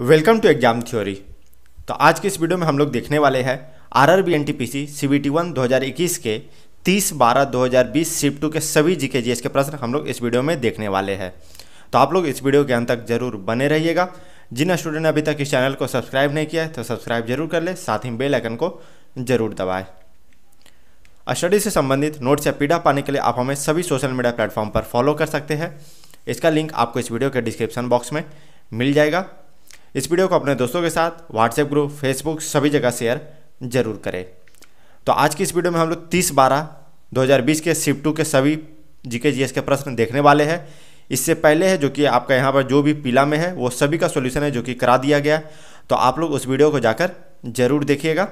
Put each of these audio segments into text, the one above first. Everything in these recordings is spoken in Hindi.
वेलकम टू एग्जाम थ्योरी तो आज की इस वीडियो में हम लोग देखने वाले हैं R R B N T P C C B T one दो हज़ार इक्कीस के तीस बारह दो हज़ार बीस शिफ्ट टू के सभी जी के जी एस के प्रश्न हम लोग इस वीडियो में देखने वाले हैं तो आप लोग इस वीडियो के अंत तक जरूर बने रहिएगा जिन स्टूडेंट ने अभी तक इस चैनल को सब्सक्राइब नहीं किया है तो सब्सक्राइब जरूर कर ले साथ ही बेल आइकन को जरूर दबाए स्टडी से संबंधित नोट्स या पीडा पाने के लिए आप हमें सभी सोशल मीडिया प्लेटफॉर्म पर फॉलो कर सकते हैं इसका लिंक आपको इस वीडियो के डिस्क्रिप्शन बॉक्स में मिल जाएगा इस वीडियो को अपने दोस्तों के साथ व्हाट्सएप ग्रुप फेसबुक सभी जगह शेयर जरूर करें तो आज की इस वीडियो में हम लोग तीस बारह दो के सिप टू के सभी जीके जीएस के प्रश्न देखने वाले हैं इससे पहले है जो कि आपका यहाँ पर जो भी पीला में है वो सभी का सोल्यूशन है जो कि करा दिया गया तो आप लोग उस वीडियो को जाकर जरूर देखिएगा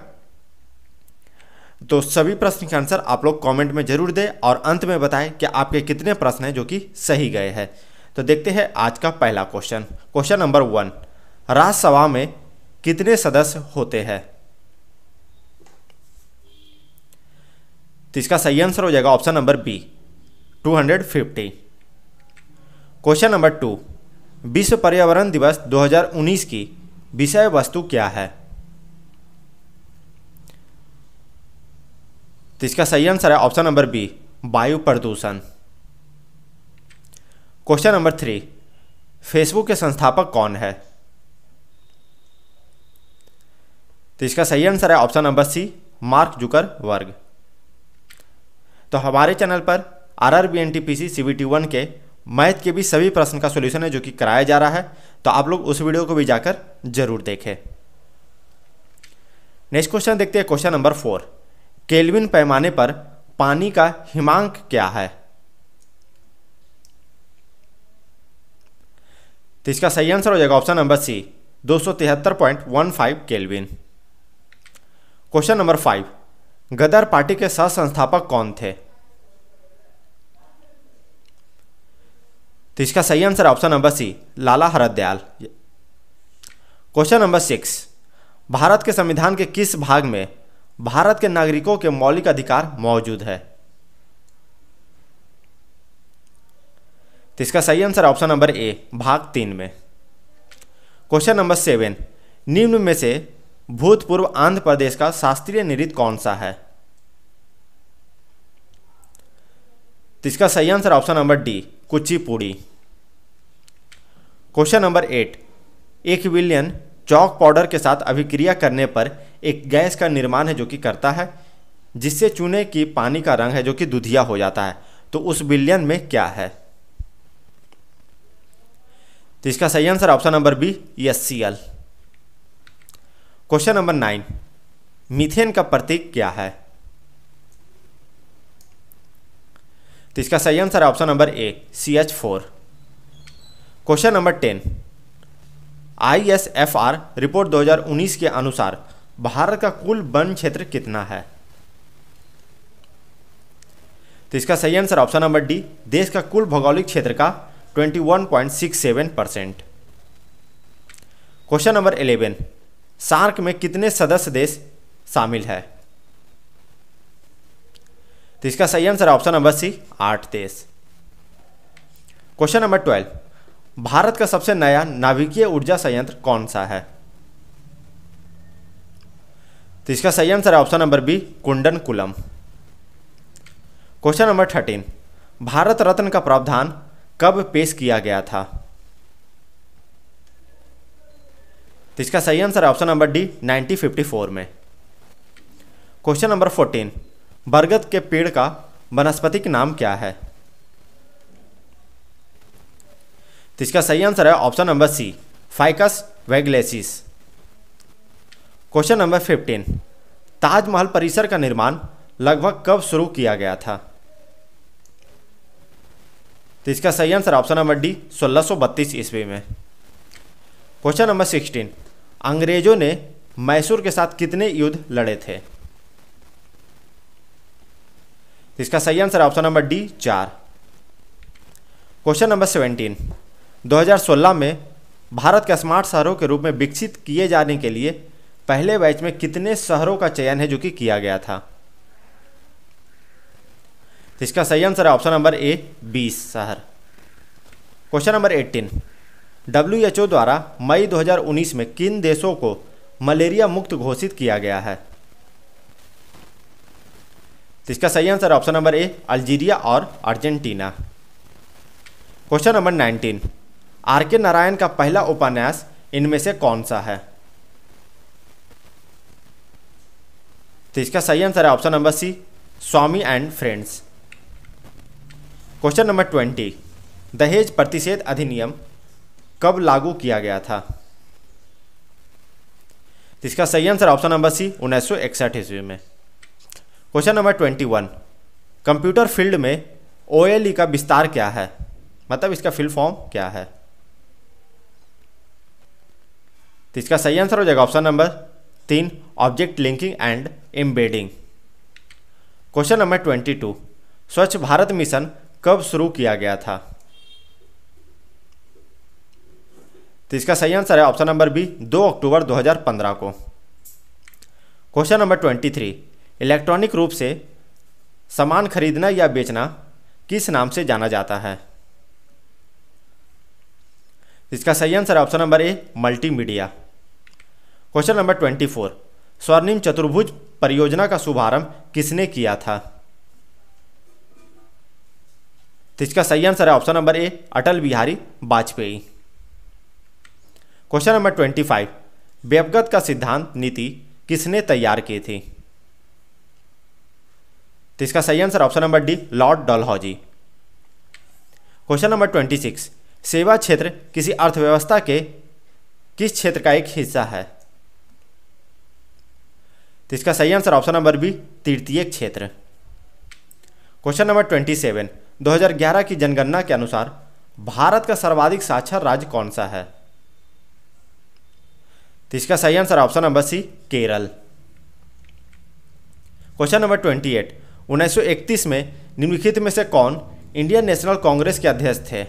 तो सभी प्रश्न के आंसर आप लोग कमेंट में जरूर दें और अंत में बताएं कि आपके कितने प्रश्न हैं जो कि सही गए हैं तो देखते हैं आज का पहला question question number one Rajya Sabha में कितने सदस्य होते हैं तो इसका सही आंसर हो जाएगा option number B 250 question number two विश्व पर्यावरण दिवस 2019 की विषय वस्तु क्या है तो इसका सही आंसर है ऑप्शन नंबर बी वायु प्रदूषण क्वेश्चन नंबर थ्री फेसबुक के संस्थापक कौन है तो इसका सही आंसर है option number C Mark Zuckerberg तो हमारे चैनल पर R R B N T P C C B T one के मैथ के भी सभी प्रश्न का सोल्यूशन है जो कि कराया जा रहा है तो आप लोग उस वीडियो को भी जाकर जरूर देखें नेक्स्ट क्वेश्चन देखते हैं क्वेश्चन नंबर फोर केल्विन पैमाने पर पानी का हिमांक क्या है तो इसका सही आंसर हो जाएगा ऑप्शन नंबर सी दो सौ तिहत्तर point one five kelvin question number five Ghadar party के सह संस्थापक कौन थे तो इसका सही answer option number C Lala Hardayal question number six Bharat के संविधान के किस भाग में भारत के नागरिकों के मौलिक अधिकार मौजूद है तो इसका सही आंसर ऑप्शन नंबर ए भाग तीन में क्वेश्चन नंबर सेवन निम्न में से भूतपूर्व आंध्र प्रदेश का शास्त्रीय नृत्य कौन सा है तो इसका सही answer option number D Kuchipudi question number eight एक विलियन चौक पाउडर के साथ अभिक्रिया करने पर एक गैस का निर्माण है जो कि करता है जिससे चूने की पानी का रंग है जो कि दुधिया हो जाता है तो उस विलियन में क्या है तो इसका सही answer option number B S C L question number nine methane का प्रतीक क्या है तो इसका सही answer option number A C H four question number ten I S F R report 2019 के अनुसार भारत का कुल वन क्षेत्र कितना है तो इसका सही आंसर ऑप्शन नंबर डी देश का कुल भौगोलिक क्षेत्र का 21.67 परसेंट क्वेश्चन नंबर सार्क में कितने सदस्य देश शामिल है तो इसका सही आंसर ऑप्शन नंबर सी आठ देश क्वेश्चन नंबर ट्वेल्व भारत का सबसे नया नाभिकीय ऊर्जा संयंत्र कौन सा है तो इसका सही आंसर है option number B Kudankulam question number thirteen Bharat Ratna का प्रावधान कब पेश किया गया था तो इसका सही आंसर है ऑप्शन नंबर डी 1954 में क्वेश्चन नंबर 14 बरगद के पेड़ का वनस्पतिक नाम क्या है तो इसका सही आंसर है ऑप्शन नंबर सी फाइकस वेगलेसिस क्वेश्चन नंबर 15 ताजमहल परिसर का निर्माण लगभग कब शुरू किया गया था तो इसका सही आंसर ऑप्शन नंबर डी 1632 ईस्वी में क्वेश्चन नंबर सिक्सटीन अंग्रेजों ने मैसूर के साथ कितने युद्ध लड़े थे इसका सही आंसर ऑप्शन नंबर डी चार क्वेश्चन नंबर सेवेंटीन 2016 में भारत के स्मार्ट शहरों के रूप में विकसित किए जाने के लिए पहले बैच में कितने शहरों का चयन है जो कि किया गया था इसका सही आंसर है ऑप्शन नंबर ए बीस शहर क्वेश्चन नंबर एट्टीन ओ द्वारा मई 2019 में किन देशों को मलेरिया मुक्त घोषित किया गया है तो इसका सही answer option number A Algeria और Argentina question number 19 R K Narayan का पहला उपन्यास इनमें से कौन सा है तो इसका सही आंसर है option number C Swami and friends question number twenty दहेज प्रतिषेध अधिनियम कब लागू किया गया था इसका सही आंसर ऑप्शन नंबर सी उन्नीस सौ इकसठ ईस्वी में question number twenty one computer field में ओ e का विस्तार क्या है मतलब इसका फिल फॉर्म क्या है तो इसका सही आंसर हो जाएगा ऑप्शन नंबर तीन object linking and embedding question number twenty two Swachh Bharat mission कब शुरू किया गया था तो इसका सही आंसर है ऑप्शन नंबर बी दो अक्टूबर 2015 को क्वेश्चन नंबर 23 इलेक्ट्रॉनिक रूप से सामान खरीदना या बेचना किस नाम से जाना जाता है इसका सही आंसर है option number A multimedia question number 24 Swarnim चतुर्भुज परियोजना का शुभारंभ किसने किया था तो इसका सही आंसर है option number A Atal Bihari Vajpayee question number twenty five व्यवगत का सिद्धांत नीति किसने तैयार किए थे तो इसका सही answer option number D lord Dalhousie question number twenty six सेवा क्षेत्र किसी अर्थव्यवस्था के किस क्षेत्र का एक हिस्सा है तो इसका सही आंसर ऑप्शन नंबर बी तृतीय क्षेत्र क्वेश्चन नंबर ट्वेंटी सेवन दो की जनगणना के अनुसार भारत का सर्वाधिक साक्षर राज्य कौन सा है तो इसका सही answer option number C Kerala question number twenty eight उन्नीस में निम्नलिखित में से कौन इंडियन नेशनल कांग्रेस के अध्यक्ष थे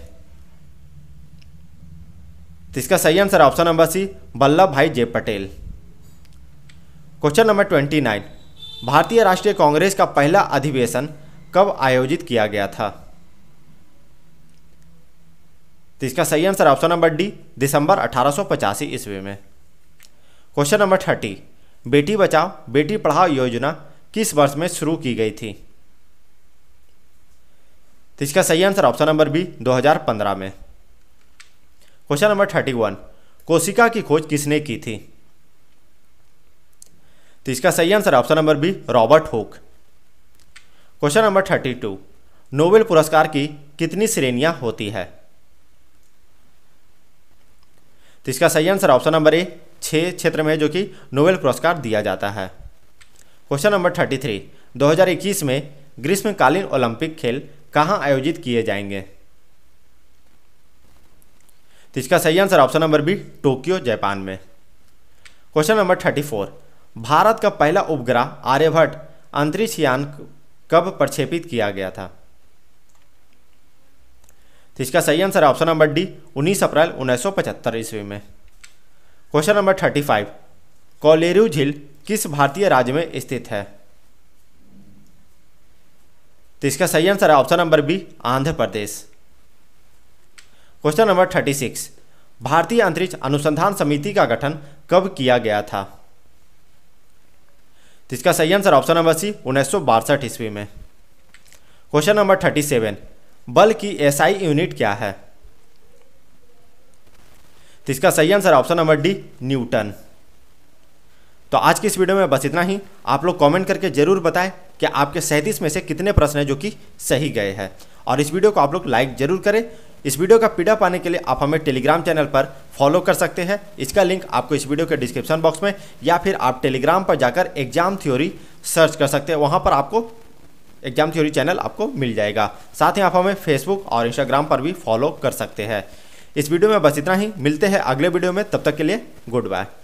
तो इसका सही answer option number C Vallabh bhai जय Patel question number twenty nine भारतीय राष्ट्रीय कांग्रेस का पहला अधिवेशन कब आयोजित किया गया था तो इसका सही आंसर ऑप्शन नंबर डी दिसंबर अठारह ईस्वी में क्वेश्चन नंबर थर्टी बेटी बचाओ बेटी पढ़ाओ योजना किस वर्ष में शुरू की गई थी तो इसका सही आंसर ऑप्शन नंबर बी 2015 में क्वेश्चन नंबर थर्टी वन कोशिका की खोज किसने की थी तो इसका सही answer option number B Robert Hooke question number thirty two Nobel पुरस्कार की कितनी श्रेणियां होती है तो इसका सही आंसर ऑप्शन नंबर ए छः क्षेत्र में जो कि नोबेल पुरस्कार दिया जाता है क्वेश्चन नंबर थर्टी थ्री दो में ग्रीष्मकालीन ओलंपिक खेल कहाँ आयोजित किए जाएंगे तो इसका सही answer option number B Tokyo Japan में question number thirty four Bharat का पहला उपग्रह आर्यभट्ट अंतरिक्ष यान कब प्रक्षेपित किया गया था तो इसका सही आंसर ऑप्शन नंबर डी 19 अप्रैल 1975 ईस्वी में question number thirty five Kolleru झील किस भारतीय राज्य में स्थित है तो इसका सही आंसर है option number B Andhra Pradesh question number thirty six भारतीय अंतरिक्ष अनुसंधान समिति का गठन कब किया गया था तो इसका सही आंसर ऑप्शन नंबर सी उन्नीस ईस्वी में क्वेश्चन नंबर थर्टी सेवन बल की एसआई यूनिट क्या है तो इसका सही answer option number D Newton तो आज की इस वीडियो में बस इतना ही आप लोग कमेंट करके जरूर बताएं कि आपके सैंतीस में से कितने प्रश्न हैं जो कि सही गए हैं और इस वीडियो को आप लोग लाइक जरूर करें इस वीडियो का पीडा पाने के लिए आप हमें टेलीग्राम चैनल पर फॉलो कर सकते हैं इसका लिंक आपको इस वीडियो के डिस्क्रिप्शन बॉक्स में या फिर आप टेलीग्राम पर जाकर एग्जाम थ्योरी सर्च कर सकते हैं वहाँ पर आपको एग्जाम थ्योरी चैनल आपको मिल जाएगा साथ ही आप हमें फेसबुक और इंस्टाग्राम पर भी फॉलो कर सकते हैं इस वीडियो में बस इतना ही मिलते हैं अगले वीडियो में तब तक के लिए गुड बाय